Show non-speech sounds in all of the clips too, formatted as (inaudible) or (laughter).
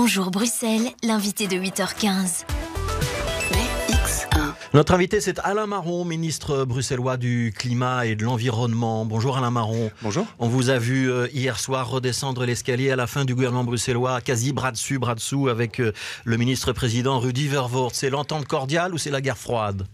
Bonjour Bruxelles, l'invité de 8h15. Notre invité, c'est Alain Maron, ministre bruxellois du Climat et de l'Environnement. Bonjour Alain Maron. Bonjour. On vous a vu euh, hier soir redescendre l'escalier à la fin du gouvernement bruxellois, quasi bras dessus, bras dessous, avec euh, le ministre-président Rudy Vervoort. C'est l'entente cordiale ou c'est la guerre froide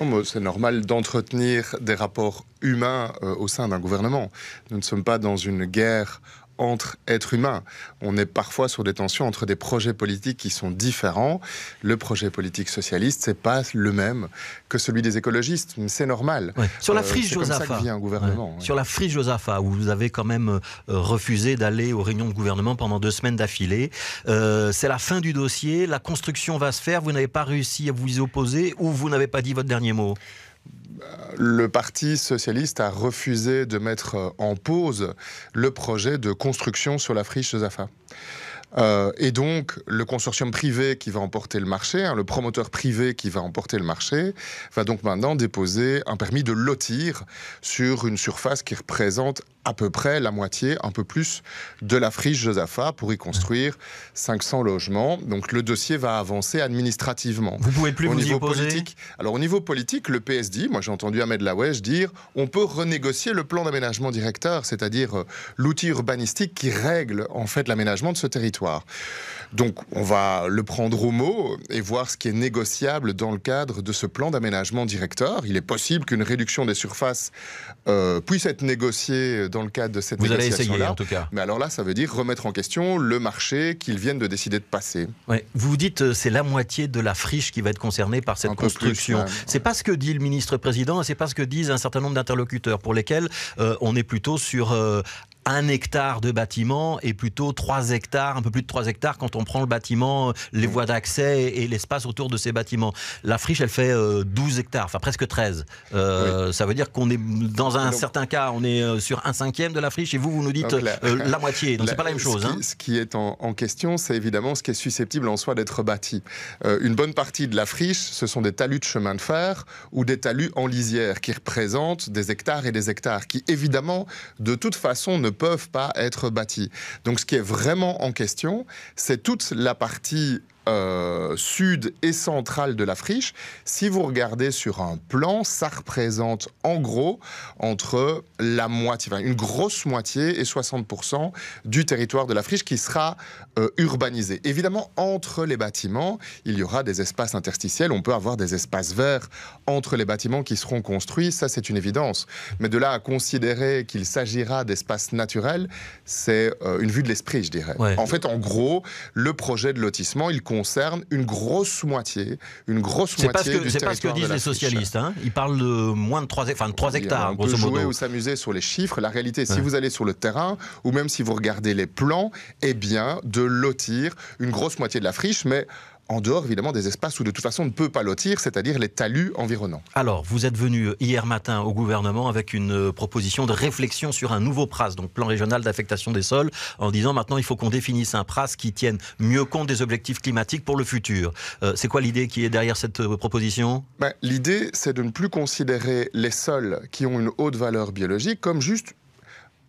oh, c'est normal d'entretenir des rapports humains euh, au sein d'un gouvernement. Nous ne sommes pas dans une guerre entre êtres humains. On est parfois sur des tensions entre des projets politiques qui sont différents. Le projet politique socialiste, c'est pas le même que celui des écologistes, c'est normal. Sur la euh, friche Josapha, gouvernement. Sur la friche Josapha, où vous avez quand même euh, refusé d'aller aux réunions de gouvernement pendant deux semaines d'affilée. Euh, c'est la fin du dossier. La construction va se faire. Vous n'avez pas réussi à vous y opposer, ou vous n'avez pas dit votre dernier mot le Parti socialiste a refusé de mettre euh, en pause le projet de construction sur la friche Zafa. Euh, et donc, le consortium privé qui va emporter le marché, hein, le promoteur privé qui va emporter le marché, va donc maintenant déposer un permis de lotir sur une surface qui représente à peu près la moitié, un peu plus, de la friche Josaphat pour y construire 500 logements. Donc le dossier va avancer administrativement. Vous pouvez plus au vous niveau politique. Alors au niveau politique, le PSD, moi j'ai entendu Ahmed Lawèche dire, on peut renégocier le plan d'aménagement directeur, c'est-à-dire euh, l'outil urbanistique qui règle en fait l'aménagement de ce territoire. Donc on va le prendre au mot et voir ce qui est négociable dans le cadre de ce plan d'aménagement directeur. Il est possible qu'une réduction des surfaces euh, puisse être négociée dans dans le cadre de cette Vous allez essayer, en Mais alors là, ça veut dire remettre en question le marché qu'ils viennent de décider de passer. Ouais. Vous dites euh, c'est la moitié de la friche qui va être concernée par cette construction. C'est pas ce que dit le ministre-président, c'est pas ce que disent un certain nombre d'interlocuteurs, pour lesquels euh, on est plutôt sur euh, un hectare de bâtiment et plutôt trois hectares, un peu plus de trois hectares quand on prend le bâtiment, euh, les mm. voies d'accès et, l'espace autour de ces bâtiments. La friche, elle fait 12 euh, hectares, enfin presque 13. Euh, ça veut dire qu'on est, dans un certain cas, on est sur un cinquième de la friche et vous, vous nous dites la, moitié. Donc (laughs) c'est pas la même chose. Ce hein. qui, est en, question, c'est évidemment ce qui est susceptible en soi d'être bâti. une bonne partie de la friche, ce sont des talus de chemin de fer ou des talus en lisière qui représentent des hectares et des hectares qui, évidemment, de toute façon, ne peuvent pas être bâties. Donc ce qui est vraiment en question, c'est toute la partie euh, sud et central de la friche, si vous regardez sur un plan, ça représente en gros entre la moitié, une grosse moitié et 60% du territoire de la friche qui sera euh, urbanisé. Évidemment, entre les bâtiments, il y aura des espaces interstitiels, on peut avoir des espaces verts entre les bâtiments qui seront construits, ça c'est une évidence. Mais de là à considérer qu'il s'agira d'espaces naturels, c'est euh, une vue de l'esprit, je dirais. En fait, en gros, le projet de lotissement, il concerne une grosse moitié, une grosse moitié C'est pas ce que disent les socialistes. Hein. Ils parlent de moins de 3, enfin hectares. On peut ou s'amuser sur les chiffres. La réalité, si vous allez sur le terrain ou même si vous regardez les plans, eh bien, de lotir une grosse moitié de la friche, mais en dehors évidemment des espaces où de toute façon on ne peut pas lotir, c'est-à-dire les talus environnants. Alors, vous êtes venu euh, hier matin au gouvernement avec une euh, proposition de réflexion sur un nouveau PRAS, donc plan régional d'affectation des sols, en disant maintenant il faut qu'on définisse un PRAS qui tienne mieux compte des objectifs climatiques pour le futur. Euh, c'est quoi l'idée qui est derrière cette proposition ben, L'idée, c'est de ne plus considérer les sols qui ont une haute valeur biologique comme juste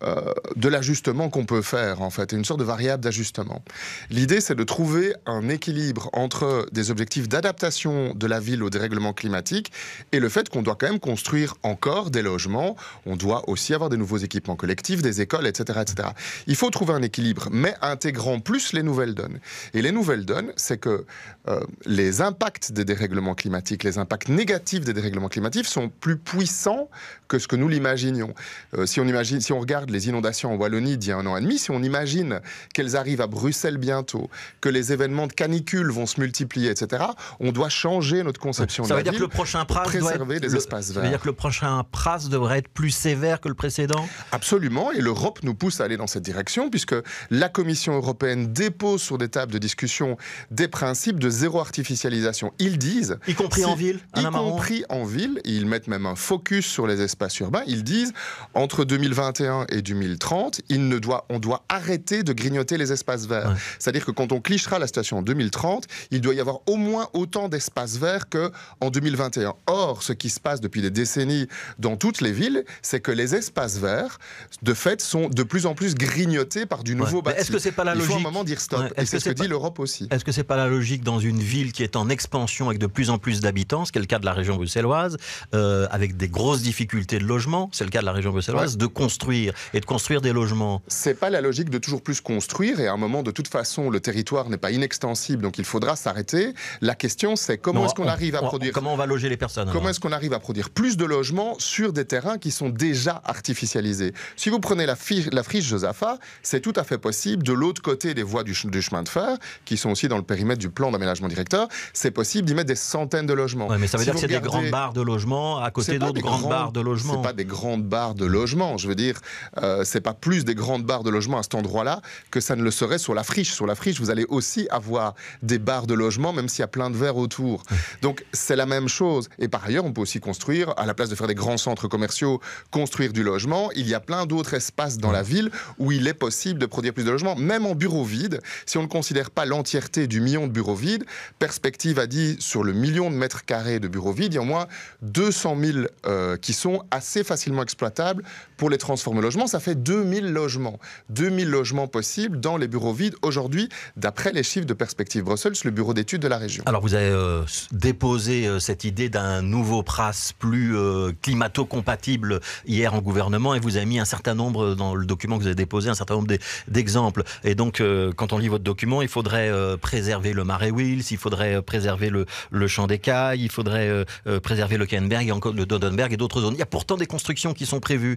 euh, de l'ajustement qu'on peut faire, en fait, une sorte de variable d'ajustement. L'idée, c'est de trouver un équilibre entre des objectifs d'adaptation de la ville au dérèglement climatique et le fait qu'on doit quand même construire encore des logements, on doit aussi avoir des nouveaux équipements collectifs, des écoles, etc. etc. Il faut trouver un équilibre, mais intégrant plus les nouvelles donnes. Et les nouvelles donnes, c'est que euh, les impacts des dérèglements climatiques, les impacts négatifs des dérèglements climatiques sont plus puissants que ce que nous l'imaginions. Euh, si, on imagine, si on regarde les inondations en Wallonie d'il y a un an et demi, si on imagine qu'elles arrivent à Bruxelles bientôt, que les événements de canicule vont se multiplier, etc., on doit changer notre conception ça de veut dire que le prochain PRAS préserver des espaces verts. Ça veut dire que le prochain PRAS devrait être plus sévère que le précédent Absolument, et l'Europe nous pousse à aller dans cette direction, puisque la Commission européenne dépose sur des tables de discussion des principes de zéro artificialisation. Ils disent... Y compris en ville Y compris en ville, ils mettent même un focus sur les espaces urbains, ils disent, entre 2021 et 2030, il ne doit, on doit arrêter de grignoter les espaces verts. C'est-à-dire que quand on clichera la station en 2030, il doit y avoir au moins autant d'espaces verts qu'en 2021. Or, ce qui se passe depuis des décennies dans toutes les villes, c'est que les espaces verts, de fait, sont de plus en plus grignotés par du nouveau bâtiment. Est-ce que c'est pas la logique Il faut un moment dire stop. -ce et c'est ce que dit l'Europe aussi. Est-ce que c'est pas la logique dans une ville qui est en expansion avec de plus en plus d'habitants, ce qui est le cas de la région bruxelloise, euh, avec des grosses difficultés de logement, c'est le cas de la région bruxelloise, de construire et de construire des logements. C'est pas la logique de toujours plus construire et à un moment, de toute façon, le territoire n'est pas inextensible, donc il faudra s'arrêter. La question, c'est comment est-ce qu'on arrive à produire. Comment on va loger les personnes Comment est-ce qu'on arrive à produire plus de logements sur des terrains qui sont déjà artificialisés Si vous prenez la, friche Josapha, c'est tout à fait possible de l'autre côté des voies du, chemin de fer, qui sont aussi dans le périmètre du plan d'aménagement directeur, c'est possible d'y mettre des centaines de logements. mais ça veut dire que c'est des grandes barres de logements à côté d'autres grandes, grandes barres de logements. C'est pas des grandes barres de logements. Je veux dire, ce euh, c'est pas plus des grandes barres de logement à cet endroit-là que ça ne le serait sur la friche. Sur la friche, vous allez aussi avoir des barres de logement, même s'il y a plein de verres autour. Donc c'est la même chose. Et par ailleurs, on peut aussi construire, à la place de faire des grands centres commerciaux, construire du logement. Il y a plein d'autres espaces dans la ville où il est possible de produire plus de logements, même en bureaux vides. Si on ne considère pas l'entièreté du million de bureaux vides, Perspective a dit sur le million de mètres carrés de bureaux vides, il y a au moins 200 000 euh, qui sont assez facilement exploitables pour les transformer en logement ça fait 2000 logements. 2000 logements possibles dans les bureaux vides aujourd'hui, d'après les chiffres de Perspective Brussels, le bureau d'études de la région. Alors vous avez euh, déposé euh, cette idée d'un nouveau PRAS plus euh, climato-compatible hier en gouvernement et vous avez mis un certain nombre, dans le document que vous avez déposé, un certain nombre d'exemples. Et donc quand on lit votre document, il faudrait préserver le marais Wills, il faudrait préserver le, champ des cailles, il faudrait préserver le Kenberg et encore le Dodenberg et d'autres zones. Il y a pourtant des constructions qui sont prévues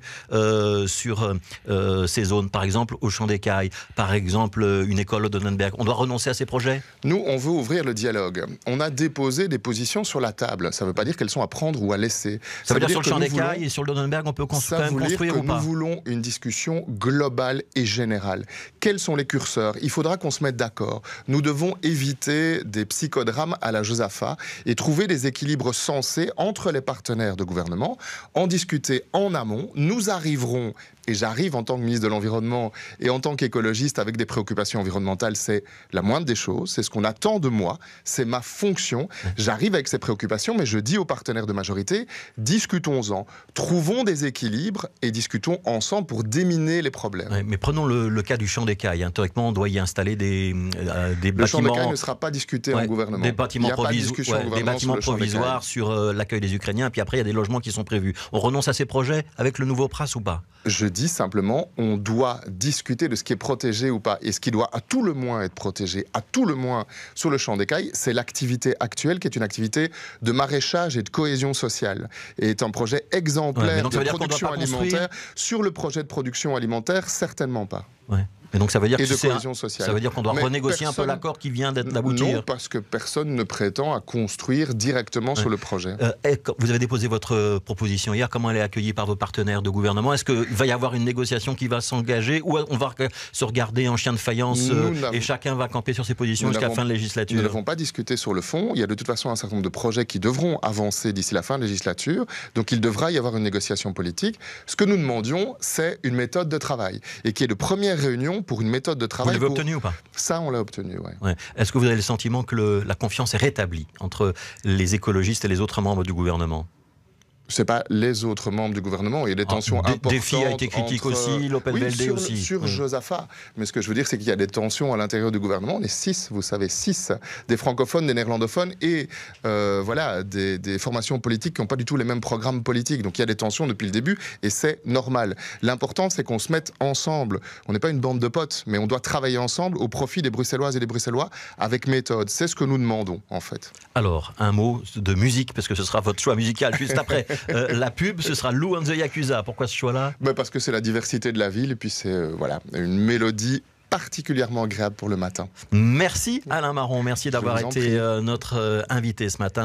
sur euh, euh, ces zones, par exemple au Champ des par exemple euh, une école au Donnenberg. On doit renoncer à ces projets Nous, on veut ouvrir le dialogue. On a déposé des positions sur la table. Ça ne veut pas dire qu'elles sont à prendre ou à laisser. Ça, veut, dire, sur le Champ des et sur le Donnenberg, on peut construire que Nous voulons une discussion globale et générale. Quels sont les curseurs Il faudra qu'on se mette d'accord. Nous devons éviter des psychodrames à la Josaphat et trouver des équilibres sensés entre les partenaires de gouvernement, en discuter en amont. Nous arriverons et j'arrive en tant que ministre de l'Environnement et en tant qu'écologiste avec des préoccupations environnementales, c'est la moindre des choses, c'est ce qu'on attend de moi, c'est ma fonction. J'arrive avec ces préoccupations, mais je dis aux partenaires de majorité, discutons-en, trouvons des équilibres et discutons ensemble pour déminer les problèmes. mais prenons le, cas du champ des cailles hein, Théoriquement, on doit y installer des, euh, euh, des bâtiments... Le champ ne sera pas discuté en gouvernement. Des bâtiments, des bâtiments provisoires sur euh, l'accueil des Ukrainiens, puis après, il y a des logements qui sont prévus. On renonce à ces projets avec le nouveau PRAS ou pas dit simplement, on doit discuter de ce qui est protégé ou pas. Et ce qui doit à tout le moins être protégé, à tout le moins sur le champ des cailles, c'est l'activité actuelle qui est une activité de maraîchage et de cohésion sociale. Et est un projet exemplaire de production alimentaire. Sur le projet de production alimentaire, certainement pas donc ça veut dire que sociale. Ça veut dire qu'on doit renégocier un peu l'accord qui vient d'être abouti. Non, parce que personne ne prétend à construire directement sur le projet. Euh, vous avez déposé votre euh, proposition hier. Comment elle est accueillie par vos partenaires de gouvernement Est-ce qu'il va y avoir une négociation qui va s'engager ou on va se regarder en chien de faïence euh, et chacun va camper sur ses positions jusqu'à la fin de législature Nous n'avons pas discuté sur le fond. Il y a de toute façon un certain nombre de projets qui devront avancer d'ici la fin de législature. Donc il devra y avoir une négociation politique. Ce que nous demandions, c'est une méthode de travail et qui est de première réunion pour une méthode de travail. Vous l'avez obtenue obtenu ou pas Ça, on l'a obtenu, oui. Est-ce que vous avez le sentiment que la confiance est rétablie entre les écologistes et les autres membres du gouvernement c'est pas les autres membres du gouvernement. Il y a des tensions importantes. importantes. Défi a été critique aussi, l'Open sur, aussi. Sur Mais ce que je veux dire, c'est qu'il y a des tensions à l'intérieur du gouvernement. On est six, vous savez, six. Des francophones, des néerlandophones et euh, voilà, des, des, formations politiques qui n'ont pas du tout les mêmes programmes politiques. Donc il y a des tensions depuis le début et c'est normal. L'important, c'est qu'on se mette ensemble. On n'est pas une bande de potes, mais on doit travailler ensemble au profit des Bruxelloises et des Bruxellois avec méthode. C'est ce que nous demandons, en fait. Alors, un mot de musique, parce que ce sera votre choix musical juste après. (laughs) Euh, la pub, ce sera Lou and Yakuza. Pourquoi ce choix-là Parce que c'est la diversité de la ville et puis c'est euh, voilà, une mélodie particulièrement agréable pour le matin. Merci Alain Marron, merci d'avoir été euh, notre invité ce matin.